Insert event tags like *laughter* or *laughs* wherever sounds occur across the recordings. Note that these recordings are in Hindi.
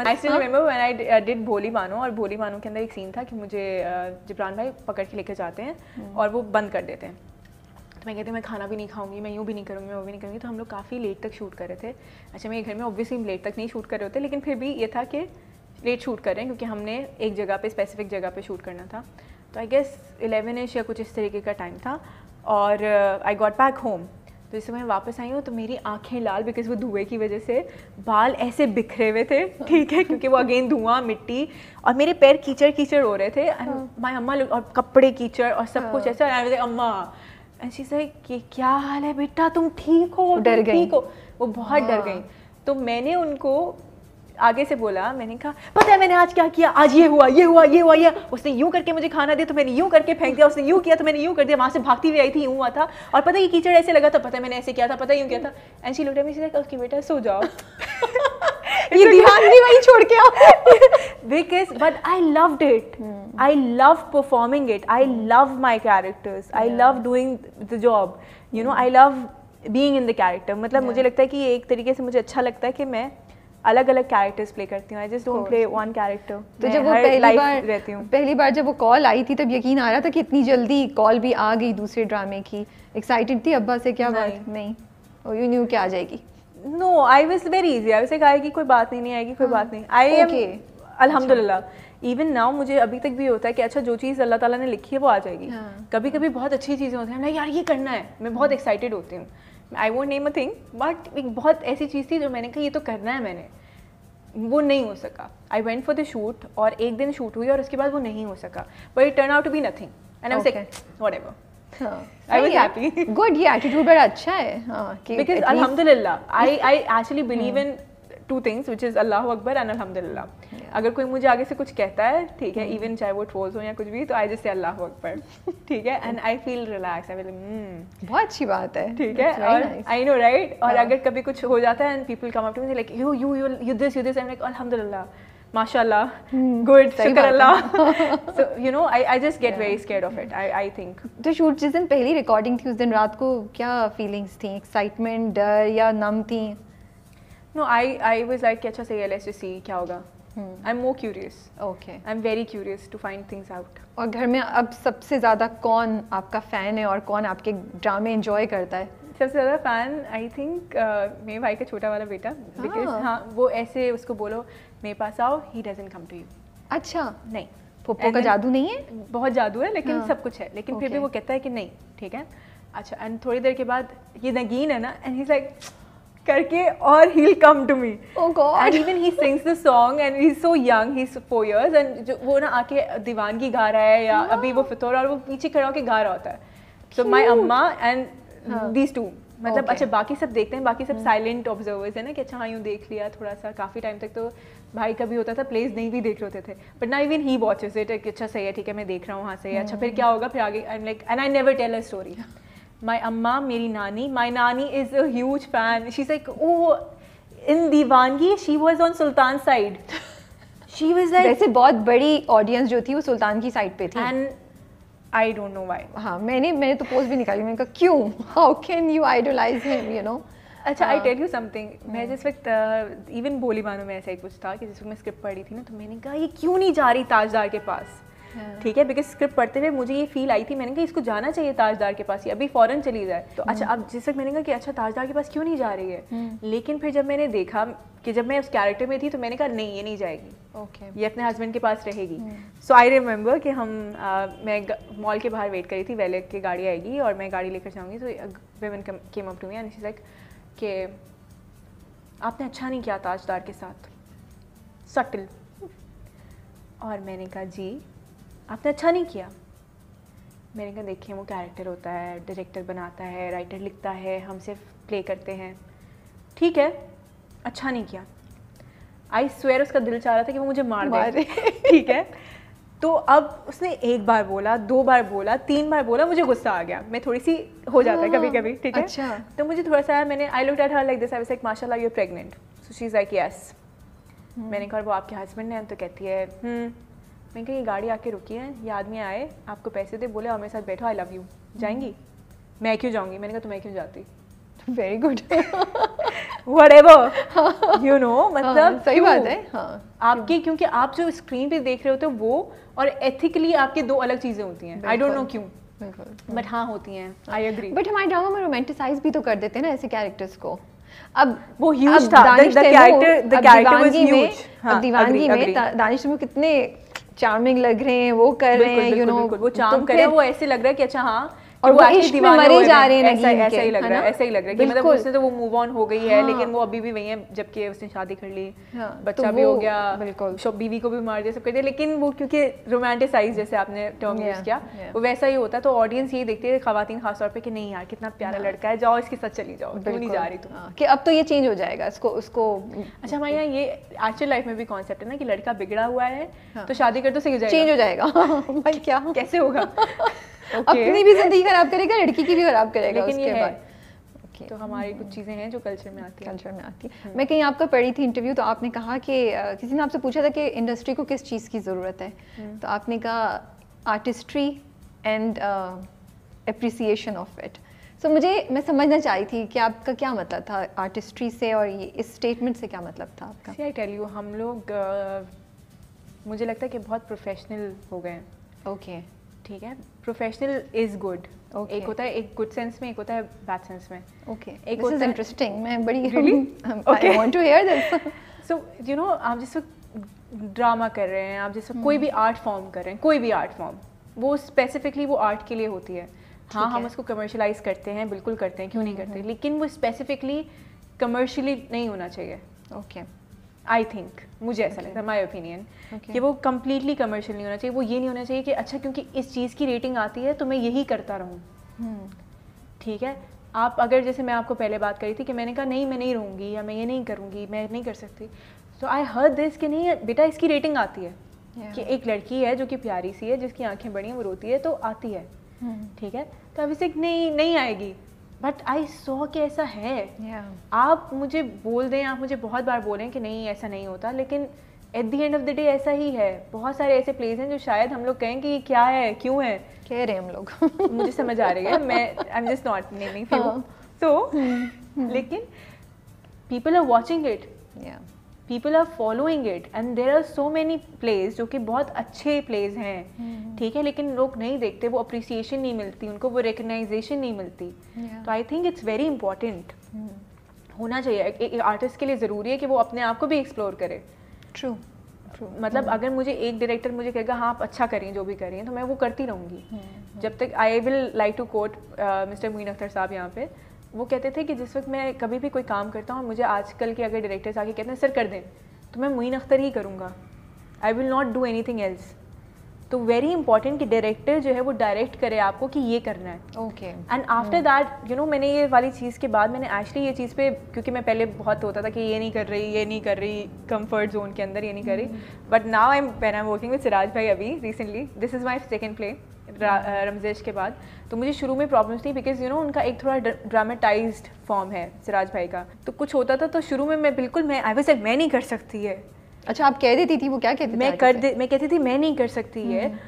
I still remember when I did भोली मानो और भोली मानो के अंदर एक सीन था कि मुझे uh, जिब्रान भाई पकड़ के लेके जाते हैं हम्म। और वो बंद कर देते हैं तो मैं कहती हूँ मैं खाना भी नहीं खाऊंगी मैं यूँ भी नहीं करूँगी मैं वो भी नहीं करूँगी तो हम लोग काफ़ी लेट तक शूट कर रहे थे अच्छा मेरे घर में ऑब्वियसली हम लेट तक नहीं शूट कर रहे होते लेकिन फिर भी ये था कि लेट शूट कर रहे हैं क्योंकि हमने एक जगह पर स्पेसिफिक जगह पर शूट करना था तो आई गेस इलेवन एश या कुछ इस तरीके का टाइम था और आई गॉट बैक होम तो इस मैं वापस आई हूँ तो मेरी आंखें लाल बिकॉज वो धुएँ की वजह से बाल ऐसे बिखरे हुए थे *laughs* ठीक है क्योंकि वो अगेन धुआं मिट्टी और मेरे पैर कीचड़ कीचड़ हो रहे थे माई हाँ। अम्मा और कपड़े कीचड़ और सब कुछ हाँ। ऐसा अम्मा ऐसी से कि क्या हाल है बेटा तुम ठीक हो डर गई हो वो बहुत डर हाँ। गई तो मैंने उनको आगे से बोला मैंने कहा पता है मैंने आज क्या किया आज ये हुआ ये हुआ ये हुआ ये उसने यूं करके मुझे खाना दिया तो मैंने यूं करके फेंक दिया उसने यूँ किया तो मैंने यूँ कर दिया वहां से भागती हुई आई थी यूँ हुआ था और पता है कीचड़ ऐसे लगा था पता है मैंने ऐसे किया था पता यूं किया था एंड शी लुटा मुझे ओके बेटा सो जाओ *laughs* *laughs* ये ध्यान भी वही छोड़ के आओ because but I loved it I love performing it I love my characters I love doing the job you know I love being in the character मतलब yeah. मुझे लगता है कि एक तरीके से मुझे अच्छा लगता है कि मैं अलग अलग कैरेक्टर्स प्ले करती हूँ I just don't play one character तो जब वो पहली बार रहती हूँ पहली बार जब वो कॉल आई थी तब यकीन आ रहा था कि इतनी जल्दी कॉल भी आ गई दूसरे ड्रामे की एक्साइटेड थी अब्बा से क्या बात नहीं और यू न्यू क्या आ जाएगी no I was very easy I वैसे कहा कि कोई बात नहीं, नहीं आएगी कोई बात हाँ। नहीं आई एम अलहमदिल्ला इवन नाउ मुझे अभी तक भी होता है कि अच्छा जो चीज़ अल्लाह ताला ने लिखी है वो आ जाएगी हाँ। कभी कभी बहुत अच्छी चीज़ें होती हैं यार ये करना है मैं बहुत एक्साइटेड हाँ। होती हूँ I won't name a thing but एक बहुत ऐसी चीज़ थी जो मैंने कहा ये तो करना है मैंने वो नहीं हो सका I went for the shoot और एक दिन शूट हुई और उसके बाद वो नहीं हो सका but it turn out to be nothing and I was whatever good ये एटीट्यूड बड़ा अच्छा है बिकॉज़ अलहमदिल्ला I I actually believe in two things which is Allah अकबर एंड अलहमदिल्ला अगर कोई मुझे आगे से कुछ कहता है ठीक है इवन hmm. चाहे वो ठोस हो या कुछ भी तो आई जैसे अल्लाह अकबर ठीक है and I feel relax I बहुत अच्छी बात है ठीक है और आई नो राइट और हाँ. अगर कभी कुछ हो जाता है and people come up to me like you you you you this you this I am like अलहमदिल्ला mashallah good hmm. good allah *laughs* so you know i i just get yeah. very scared of it i i तो शूट जिस दिन पहली रिकॉर्डिंग थी उस दिन रात को क्या फीलिंग्स थी एक्साइटमेंट डर या नम थी no I I was like अच्छा सही एल एस जस्ट सी क्या होगा I am more curious okay I am very curious to find things out और घर में अब सबसे ज़्यादा कौन आपका फ़ैन है और कौन आपके ड्रामे इन्जॉय करता है सबसे ज़्यादा फ़ैन आई थिंक मेरे भाई का छोटा वाला बेटा बिकॉज ah. हाँ।, हाँ वो ऐसे उसको बोलो मेरे पास आओ he doesn't come to you अच्छा नहीं पोपो का जादू नहीं है बहुत जादू है लेकिन हाँ. सब कुछ है लेकिन okay. फिर भी वो कहता है कि नहीं ठीक है अच्छा एंड थोड़ी देर के बाद ये नगीन है ना एंड ही लाइक करके और he come to me and even he sings the song and he so young he four he's and जो वो ना आके दीवान की गा रहा है या अभी वो हाँ। फितौर और वो पीछे खड़ा होकर गा रहा होता है. सो माई अम्मा एंड दीज टू मतलब अच्छा बाकी सब देखते हैं बाकी सब साइलेंट ऑब्जर्वर्स है ना कि अच्छा हाँ यूँ देख लिया थोड़ा सा काफ़ी टाइम तक तो भाई कभी होता था प्लेस नहीं भी देख रहे होते थे बट ना इवन ही वॉचेज इट अच्छा सही है ठीक है मैं देख रहा हूँ वहाँ से अच्छा फिर हाँ। क्या होगा फिर आगे I am like and I never tell a story my अम्मा मेरी नानी माई नानी is a fan she's is oh in Deewangi she was on Sultan side she was like वैसे बहुत बड़ी ऑडियंस जो थी वो सुल्तान की साइड पे थी and I don't know why हाँ मैंने मैंने तो पोस्ट भी निकाली मैंने कहा क्यों how can you idolise him you know अच्छा आई टेल यू समथिंग मैं हम्म। जिस वक्त इवन uh, बोली बानो में ऐसा ही कुछ था कि जिस वक्त मैं स्क्रिप्ट पढ़ी थी ना तो मैंने कहा ये क्यों नहीं जा रही ताजदार के पास हाँ। ठीक है बिकॉज स्क्रिप्ट पढ़ते हुए मुझे ये फील आई थी मैंने कहा इसको जाना चाहिए ताजदार के पास ही अभी फ़ौरन चली जाए तो हम्म। अच्छा अब जिस तक मैंने कहा कि अच्छा ताजदार के पास क्यों नहीं जा रही है हम्म। लेकिन फिर जब मैंने देखा कि जब मैं उस कैरेक्टर में थी तो मैंने कहा नहीं ये नहीं जाएगी ओके ये अपने हस्बैंड के पास रहेगी सो आई रिमेम्बर कि हम मैं मॉल के बाहर वेट करी थी वैले की गाड़ी आएगी और मैं गाड़ी लेकर जाऊँगी तो women came up to me and like के आपने अच्छा नहीं किया ताजदार के साथ सटल और मैंने कहा जी आपने अच्छा नहीं किया मैंने कहा देखिए वो कैरेक्टर होता है डायरेक्टर बनाता है राइटर लिखता है हम सिर्फ प्ले करते हैं ठीक है अच्छा नहीं किया आई स्वेयर उसका दिल चाह रहा था कि वो मुझे मार, मार दे ठीक है तो अब उसने एक बार बोला दो बार बोला तीन बार बोला मुझे गुस्सा आ गया मैं थोड़ी सी हो जाता है कभी कभी हाँ, ठीक है अच्छा। तो मुझे थोड़ा सा मैंने I look at her like this I like माशाल्लाह you are pregnant so she is like yes मैंने कहा वो आपके हस्बैंड हैं तो कहती है हम्म. मैंने कहा ये गाड़ी आके रुकी है ये आदमी आए आपको पैसे दे बोले और मेरे साथ बैठो आई लव यू जाएंगी मैं क्यों जाऊँगी मैंने कहा तुम्हें तो क्यों जाती very good whatever you know मतलब सही बात है हाँ, आपकी क्योंकि आप जो स्क्रीन पे देख रहे होते हो वो और एथिकली आपके दो अलग चीज़ें होती हैं आई डोंट नो क्यों बट हाँ होती हैं आई एग्री बट हमारे ड्रामा में रोमांटिसाइज भी तो कर देते हैं ना ऐसे कैरेक्टर्स को अब वो ह्यूज था the character the character was huge अब दीवानगी में दानिश हाँ, कितने चार्मिंग लग रहे हैं वो कर रहे हैं यू नो वो चार्म तो कर रहे हैं वो ऐसे लग रहा है कि अच्छा हाँ और वो इश्क में मरे जा रहे हैं ऐसा ऐसा ही लग रहा है ऐसा ही लग रहा है कि मतलब उससे तो वो मूव ऑन हो गई है हाँ। लेकिन वो अभी भी वही है जबकि उसने शादी कर ली हाँ, तो बच्चा भी हो गया बिल्कुल बीवी को भी मार दिया सब कर दिया लेकिन वो क्योंकि रोमांटिसाइज जैसे आपने टर्म यूज किया वो वैसा ही होता है तो ऑडियंस यही देखती है खातन खासतौर पर कि नहीं यार कितना प्यारा लड़का है जाओ इसके साथ चली जाओ क्यों नहीं जा रही तुम हाँ, कि अब तो ये चेंज हो जाएगा इसको उसको अच्छा हमारे यहाँ ये एक्चुअल लाइफ में भी कॉन्सेप्ट है ना कि लड़का बिगड़ा हुआ है तो शादी कर तो सही हो जाएगा चेंज हो जाएगा *laughs* भाई क्या कैसे होगा *laughs* अपनी भी जिंदगी खराब करेगा लड़की की भी खराब करेगा उसके बाद okay. तो हमारी कुछ चीज़ें हैं जो कल्चर में आती हैं कल्चर में आती है हम्म। मैं कहीं आपका पढ़ी थी इंटरव्यू तो आपने कहा कि किसी ने आपसे पूछा था कि इंडस्ट्री को किस चीज़ की ज़रूरत है हम्म। तो आपने कहा artistry and appreciation of it so मुझे मैं समझना चाहती थी कि आपका क्या मतलब था आर्टिस्ट्री से और ये इस स्टेटमेंट से क्या मतलब था आपका आई टेल यू हम लोग uh, मुझे लगता है कि बहुत प्रोफेशनल हो गए ओके okay. ठीक है प्रोफेशनल इज गुड एक होता है एक गुड सेंस में एक होता है बैड सेंस में ओके एक This होता इंटरेस्टिंग मैं बड़ी I want to hear this so you know आप जिस वक्त ड्रामा कर रहे हैं आप जिस वक्त कोई hmm. भी आर्ट फॉर्म कर रहे हैं कोई भी आर्ट फॉर्म वो स्पेसिफिकली वो आर्ट के लिए होती है हाँ हम उसको कमर्शलाइज करते हैं बिल्कुल करते हैं क्यों नहीं hmm, करते hmm. लेकिन वो स्पेसिफिकली कमर्शली नहीं होना चाहिए ओके okay. आई थिंक मुझे ऐसा okay. लगता है माई ओपिनियन कि वो कम्प्लीटली कमर्शियल नहीं होना चाहिए वो ये नहीं होना चाहिए कि अच्छा क्योंकि इस चीज़ की रेटिंग आती है तो मैं यही करता रहूँ hmm. ठीक है आप अगर जैसे मैं आपको पहले बात करी थी कि मैंने कहा नहीं मैं नहीं रहूँगी या मैं ये नहीं करूँगी मैं नहीं कर सकती तो आई हर दिस कि नहीं बेटा इसकी रेटिंग आती है yeah. कि एक लड़की है जो कि प्यारी सी है जिसकी आंखें बड़ी हैं वो रोती है तो आती है hmm. ठीक है तो अभी से नहीं नहीं आएगी बट आई सो कि ऐसा है yeah. आप मुझे बोल दें आप मुझे बहुत बार बोलें कि नहीं ऐसा नहीं होता लेकिन at the end of the day ऐसा ही है बहुत सारे ऐसे प्लेस हैं जो शायद हम लोग कहें कि ये क्या है क्यों है कह रहे हैं हम लोग मुझे समझ आ रही है मैं I am just not naming so लेकिन people are watching it people are following it and there are so many place जो कि बहुत अच्छे प्लेस हैं hmm. ठीक है लेकिन लोग नहीं देखते वो अप्रिसिएशन नहीं मिलती उनको वो रिकग्नाइजेशन नहीं मिलती तो I think it's very important होना चाहिए आर्टिस्ट के लिए ज़रूरी है कि वो अपने आप को भी एक्सप्लोर करे ट्रू मतलब hmm. अगर मुझे एक डायरेक्टर मुझे कहेगा हाँ आप अच्छा करें जो भी करें तो मैं वो करती रहूँगी hmm, जब तक I will like to quote mister Moin Akhtar साहब यहाँ पे वो कहते थे कि जिस वक्त मैं कभी भी कोई काम करता हूँ मुझे आजकल के अगर डायरेक्टर्स आके कहते हैं सर कर दें तो मैं मुइन अख्तर ही करूँगा I will not do anything else तो वेरी इंपॉर्टेंट कि डायरेक्टर जो है वो डायरेक्ट करे आपको कि ये करना है okay and after that you know मैंने ये वाली चीज़ के बाद मैंने एक्चुअली ये चीज़ पे क्योंकि मैं पहले बहुत होता था कि ये नहीं कर रही ये नहीं कर रही कंफर्ट जोन के अंदर ये नहीं कर रही but now I am when I am working with Siraj भाई अभी recently this is my second play रमजेश के बाद तो मुझे शुरू में प्रॉब्लम्स थी बिकॉज यू नो उनका एक थोड़ा ड्रामेटाइज फॉर्म है सिराज भाई का तो कुछ होता था तो शुरू में मैं बिल्कुल मैं आई वॉज लाइक मैं नहीं कर सकती है अच्छा आप कह देती थी वो क्या कहती मैं कर दे मैं कहती थी मैं नहीं कर सकती है हम्म।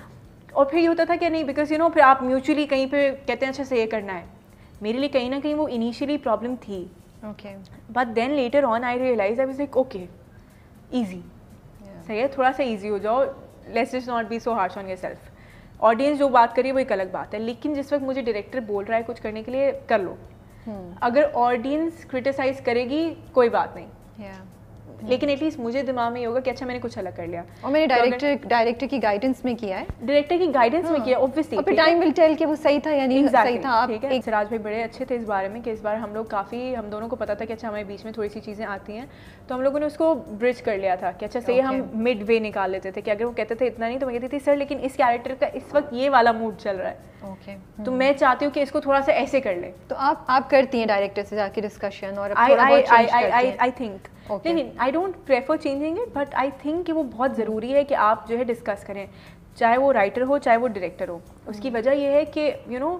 और फिर ये होता था कि नहीं बिकॉज यू नो फिर आप म्यूचुअली कहीं पे कहते हैं अच्छा से ये करना है मेरे लिए कहीं ना कहीं वो इनिशियली प्रॉब्लम थी okay but then later on I realise I was like okay easy सही है थोड़ा सा ईजी हो जाओ less is not be so harsh on yourself audience जो बात करी वो एक अलग बात है लेकिन जिस वक्त मुझे डायरेक्टर बोल रहा है कुछ करने के लिए कर लो हम्म। अगर ऑडियंस क्रिटिसाइज करेगी कोई बात नहीं लेकिन एटलीस्ट मुझे दिमाग में होगा कि अच्छा मैंने कुछ अलग कर लिया और मैंने डायरेक्टर तो डायरेक्टर की गाइडेंस में किया है डायरेक्टर की गाइडेंस में हाँ। किया ऑब्वियसली फिर टाइम विल टेल कि वो सही था या नहीं सही था आप एक सिराज भाई बड़े अच्छे थे इस बारे में कि इस बार हम लोग काफ़ी हम दोनों को पता था कि अच्छा हमारे बीच में थोड़ी सी चीज़ें आती हैं तो हम लोगों ने उसको ब्रिज कर लिया था कि अच्छा सही हम मिड वे निकाल लेते थे कि अगर वो कहते थे इतना नहीं तो मैं कहती थी सर लेकिन इस कैरेक्टर का इस वक्त ये वाला मूड चल रहा है ओके okay. तो hmm. मैं चाहती हूँ कि इसको थोड़ा सा ऐसे कर ले तो आप आप करती हैं डायरेक्टर से जाके डिस्कशन और आई आई आई आई थिंक okay. नहीं I don't prefer changing it but I think कि वो बहुत ज़रूरी है कि आप जो है डिस्कस करें चाहे वो राइटर हो चाहे वो डायरेक्टर हो उसकी hmm. वजह यह है कि यू नो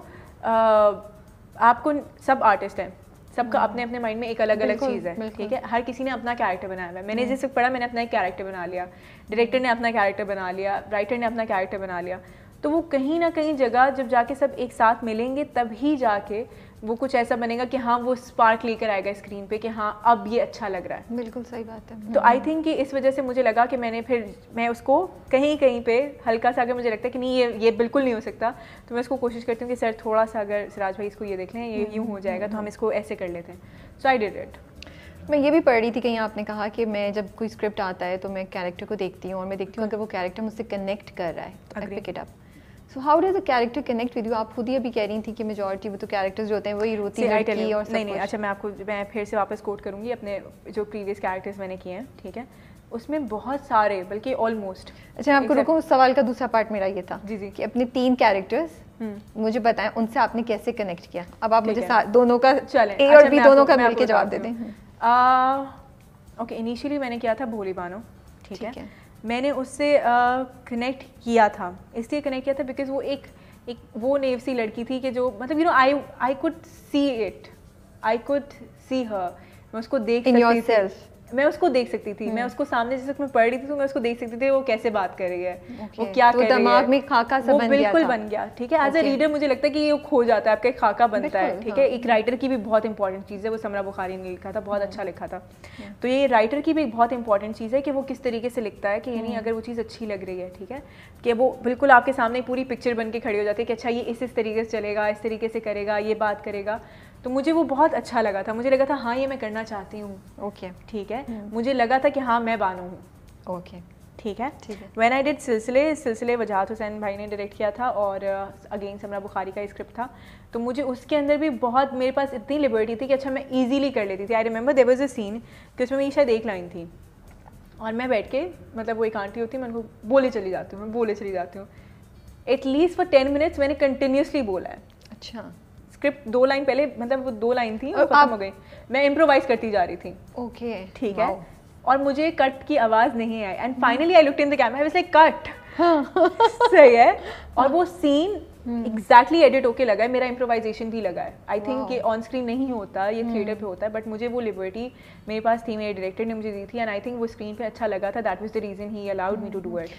आपको सब आर्टिस्ट हैं सबका hmm. अपने अपने माइंड में एक अलग अलग चीज़ है ठीक है हर किसी ने अपना कैरेक्टर बनाया हुआ है मैंने hmm. जिससे पढ़ा मैंने अपना एक कैरेक्टर बना लिया डायरेक्टर ने अपना कैरेक्टर बना लिया राइटर ने अपना कैरेक्टर बना लिया तो वो कहीं ना कहीं जगह जब जाके सब एक साथ मिलेंगे तभी जाके वो कुछ ऐसा बनेगा कि हाँ वो स्पार्क लेकर आएगा स्क्रीन पे कि हाँ अब ये अच्छा लग रहा है बिल्कुल सही बात है तो आई थिंक कि इस वजह से मुझे लगा कि मैंने फिर मैं उसको कहीं कहीं पे हल्का सा अगर मुझे लगता है कि नहीं ये ये बिल्कुल नहीं हो सकता तो मैं उसको कोशिश करती हूँ कि सर थोड़ा सा अगर सिराज भाई इसको ये देख लें ये यूँ हो जाएगा तो हम इसको ऐसे कर लेते हैं सो आई डिड इट मैं ये भी पढ़ रही थी कहीं आपने कहा कि मैं जब कोई स्क्रिप्ट आता है तो मैं कैरेक्टर को देखती हूँ और मैं देखती हूँ अगर वो कैरेक्टर मुझसे कनेक्ट कर रहा है तो I pick it up so how does a character connect with you आप खुद ही अभी कह रही थी कि मेजोरिटी वो तो कैरेक्टर्स जो होते हैं वही रोती है नहीं नहीं, नहीं अच्छा मैं आपको मैं फिर से वापस कोट करूंगी अपने जो प्रीवियस कैरेक्टर्स मैंने किए हैं ठीक है उसमें बहुत सारे बल्कि ऑलमोस्ट अच्छा आपको रुको उस सवाल का दूसरा पार्ट मेरा ये था जी जी कि अपने तीन कैरेक्टर्स हम्म. मुझे बताएं उनसे आपने कैसे कनेक्ट किया अब आप मुझे दोनों का चले ए अच्छा, और बी दोनों का मिलकर जवाब दे दें ओके इनिशियली मैंने किया था भोली बानो ठीक है मैंने उससे कनेक्ट uh, किया था इसलिए कनेक्ट किया था बिकॉज वो एक एक वो नेव सी लड़की थी कि जो मतलब you know I I could see it I could see her मैं उसको देख सकती मैं उसको देख सकती थी मैं हम्म। उसको सामने जैसे मैं पढ़ रही थी तो मैं उसको देख सकती थी वो कैसे बात कर रही है वो क्या तो कर दिमाग में खाका सा वो बन बिल्कुल गया बन गया ठीक है एज ए रीडर मुझे लगता है कि ये खो जाता है आपका एक खाका बनता है ठीक है हाँ। एक राइटर की भी बहुत इंपॉर्टेंट चीज़ है वो समरा बुखारी ने लिखा था बहुत अच्छा लिखा था तो ये राइटर की भी एक बहुत इंपॉर्टेंट चीज़ है कि वो किस तरीके से लिखता है कि यानी अगर वो चीज़ अच्छी लग रही है ठीक है कि वो बिल्कुल आपके सामने पूरी पिक्चर बन के खड़ी हो जाती है कि अच्छा ये इस इस तरीके से चलेगा इस तरीके से करेगा ये बात करेगा तो मुझे वो बहुत अच्छा लगा था मुझे लगा था हाँ ये मैं करना चाहती हूँ ओके okay. ठीक है hmm. मुझे लगा था कि हाँ मैं बानू हूँ ओके ठीक है ठीक है वैन आई डिड सिलसिले सिलसिले वजाहत हुसैन भाई ने डायरेक्ट किया था और अगेन समरा बुखारी का स्क्रिप्ट था तो मुझे उसके अंदर भी बहुत मेरे पास इतनी लिबर्टी थी कि अच्छा मैं ईजिली कर लेती थी I remember there was a scene कि उसमें मेरी शायद एक लाइन थी और मैं बैठ के मतलब वो एक आंटी होती मैं उनको बोले चली जाती हूँ मैं बोले चली जाती हूँ एटलीस्ट फॉर टेन मिनट्स मैंने कंटिन्यूसली बोला है अच्छा स्क्रिप्ट दो लाइन पहले मतलब वो दो लाइन थी खत्म हो गई मैं इम्प्रोवाइज करती जा रही थी ओके ठीक है और मुझे कट की आवाज़ नहीं आई and finally I look in the camera वैसे कट सही है और वो सीन एग्जैक्टली एडिट होके लगा है मेरा इम्प्रोवाइजेशन भी लगा है आई थिंक ये ऑन स्क्रीन नहीं होता ये थिएटर हम्म। पे होता है बट मुझे वो लिबर्टी मेरे पास थी मेरे डायरेक्टर ने मुझे दी थी एंड आई थिंक वो स्क्रीन पे अच्छा लगा था that was the reason he allowed me to do it